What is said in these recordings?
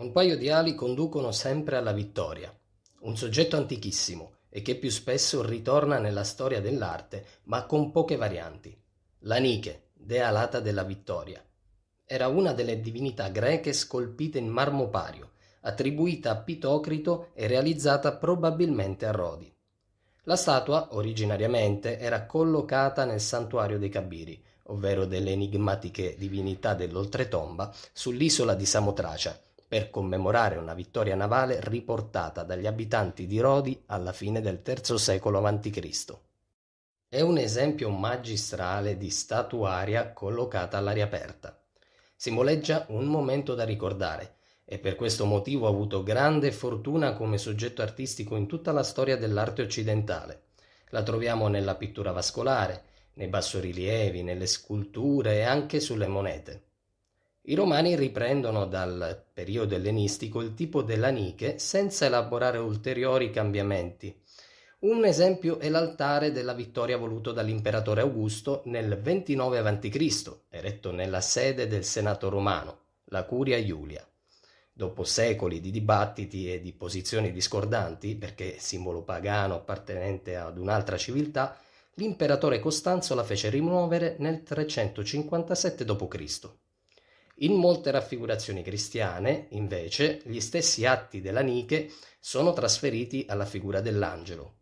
Un paio di ali conducono sempre alla vittoria. Un soggetto antichissimo e che più spesso ritorna nella storia dell'arte, ma con poche varianti. La Nike, dea alata della vittoria. Era una delle divinità greche scolpite in marmo pario, attribuita a Pitocrito e realizzata probabilmente a Rodi. La statua, originariamente, era collocata nel santuario dei Cabiri, ovvero delle enigmatiche divinità dell'oltretomba, sull'isola di Samotracia, per commemorare una vittoria navale riportata dagli abitanti di Rodi alla fine del III secolo a.C. È un esempio magistrale di statuaria collocata all'aria aperta. Simboleggia un momento da ricordare e per questo motivo ha avuto grande fortuna come soggetto artistico in tutta la storia dell'arte occidentale. La troviamo nella pittura vascolare, nei bassorilievi, nelle sculture e anche sulle monete. I Romani riprendono dal periodo ellenistico il tipo della Nike senza elaborare ulteriori cambiamenti. Un esempio è l'altare della vittoria voluto dall'imperatore Augusto nel 29 a.C., eretto nella sede del Senato romano, la Curia Iulia. Dopo secoli di dibattiti e di posizioni discordanti, perché simbolo pagano appartenente ad un'altra civiltà, l'imperatore Costanzo la fece rimuovere nel 357 d.C. In molte raffigurazioni cristiane, invece, gli stessi atti della Nike sono trasferiti alla figura dell'angelo.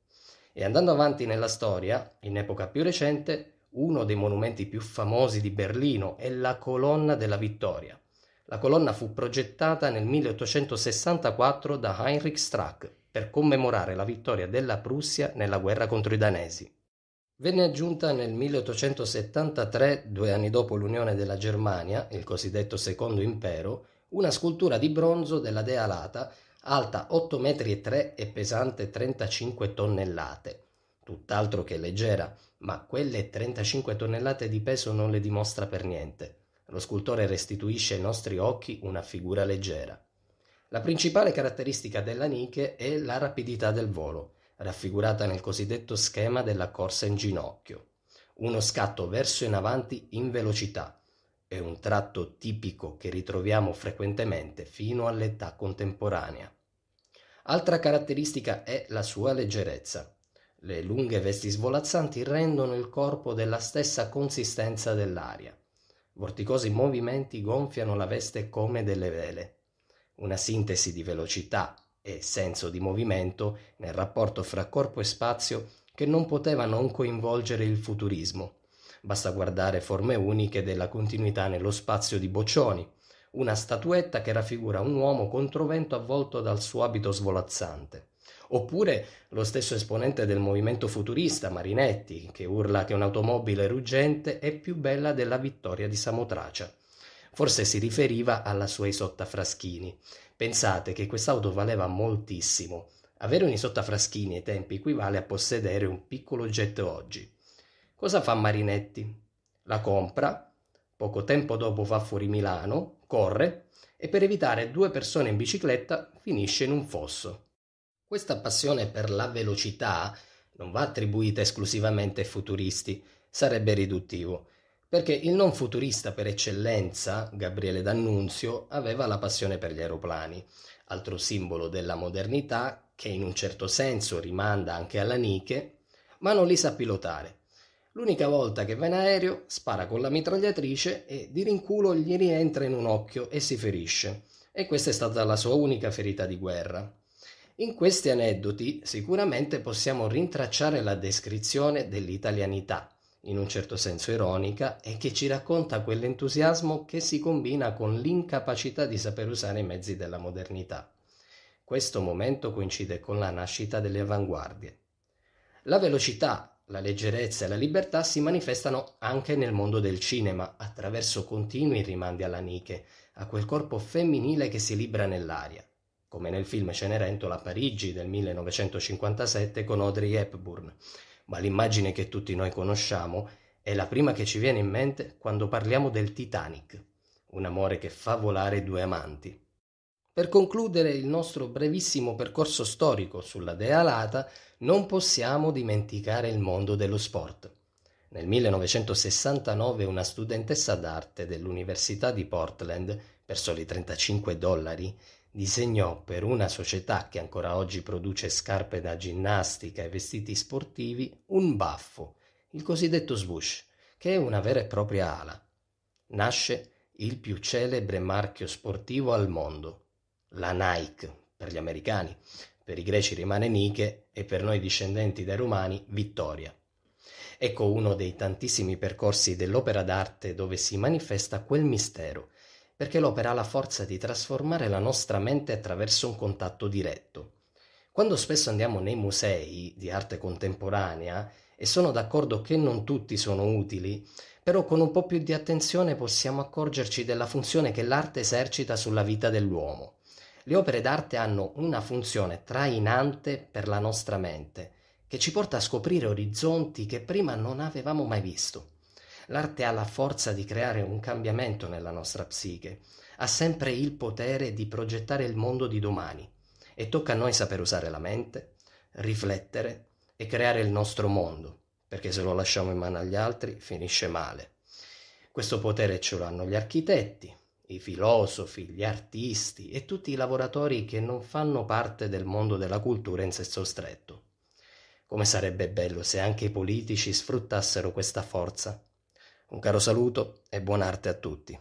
E andando avanti nella storia, in epoca più recente, uno dei monumenti più famosi di Berlino è la Colonna della Vittoria. La colonna fu progettata nel 1864 da Heinrich Strack per commemorare la vittoria della Prussia nella guerra contro i danesi. Venne aggiunta nel 1873, due anni dopo l'unione della Germania, il cosiddetto Secondo Impero, una scultura di bronzo della dea Alata, alta 8,3 metri e pesante 35 tonnellate. Tutt'altro che leggera, ma quelle 35 tonnellate di peso non le dimostra per niente. Lo scultore restituisce ai nostri occhi una figura leggera. La principale caratteristica della Nike è la rapidità del volo raffigurata nel cosiddetto schema della corsa in ginocchio, uno scatto verso in avanti in velocità, è un tratto tipico che ritroviamo frequentemente fino all'età contemporanea. Altra caratteristica è la sua leggerezza. Le lunghe vesti svolazzanti rendono il corpo della stessa consistenza dell'aria. Vorticosi movimenti gonfiano la veste come delle vele. Una sintesi di velocità, e senso di movimento nel rapporto fra corpo e spazio che non poteva non coinvolgere il futurismo. Basta guardare forme uniche della continuità nello spazio di Boccioni, una statuetta che raffigura un uomo controvento avvolto dal suo abito svolazzante. Oppure lo stesso esponente del movimento futurista, Marinetti, che urla che un'automobile ruggente è più bella della vittoria di Samotracia Forse si riferiva alla sua Isotta Fraschini. Pensate che quest'auto valeva moltissimo. Avere un'Isotta Fraschini ai tempi equivale a possedere un piccolo oggetto oggi. Cosa fa Marinetti? La compra, poco tempo dopo va fuori Milano, corre e per evitare due persone in bicicletta finisce in un fosso. Questa passione per la velocità non va attribuita esclusivamente ai futuristi, sarebbe riduttivo perché il non futurista per eccellenza, Gabriele D'Annunzio, aveva la passione per gli aeroplani, altro simbolo della modernità che in un certo senso rimanda anche alla Nike, ma non li sa pilotare. L'unica volta che va in aereo spara con la mitragliatrice e di rinculo gli rientra in un occhio e si ferisce. E questa è stata la sua unica ferita di guerra. In questi aneddoti sicuramente possiamo rintracciare la descrizione dell'italianità, in un certo senso ironica, e che ci racconta quell'entusiasmo che si combina con l'incapacità di saper usare i mezzi della modernità. Questo momento coincide con la nascita delle avanguardie. La velocità, la leggerezza e la libertà si manifestano anche nel mondo del cinema, attraverso continui rimandi alla Nike, a quel corpo femminile che si libra nell'aria, come nel film Cenerentola Parigi del 1957 con Audrey Hepburn, ma l'immagine che tutti noi conosciamo è la prima che ci viene in mente quando parliamo del Titanic, un amore che fa volare due amanti. Per concludere il nostro brevissimo percorso storico sulla Dea Alata, non possiamo dimenticare il mondo dello sport. Nel 1969 una studentessa d'arte dell'Università di Portland, per soli 35 dollari, Disegnò per una società che ancora oggi produce scarpe da ginnastica e vestiti sportivi un baffo, il cosiddetto swoosh, che è una vera e propria ala. Nasce il più celebre marchio sportivo al mondo, la Nike per gli americani, per i greci rimane Nike e per noi discendenti dai romani Vittoria. Ecco uno dei tantissimi percorsi dell'opera d'arte dove si manifesta quel mistero perché l'opera ha la forza di trasformare la nostra mente attraverso un contatto diretto. Quando spesso andiamo nei musei di arte contemporanea, e sono d'accordo che non tutti sono utili, però con un po' più di attenzione possiamo accorgerci della funzione che l'arte esercita sulla vita dell'uomo. Le opere d'arte hanno una funzione trainante per la nostra mente, che ci porta a scoprire orizzonti che prima non avevamo mai visto. L'arte ha la forza di creare un cambiamento nella nostra psiche, ha sempre il potere di progettare il mondo di domani e tocca a noi saper usare la mente, riflettere e creare il nostro mondo, perché se lo lasciamo in mano agli altri finisce male. Questo potere ce lo hanno gli architetti, i filosofi, gli artisti e tutti i lavoratori che non fanno parte del mondo della cultura in senso stretto. Come sarebbe bello se anche i politici sfruttassero questa forza un caro saluto e buon'arte a tutti.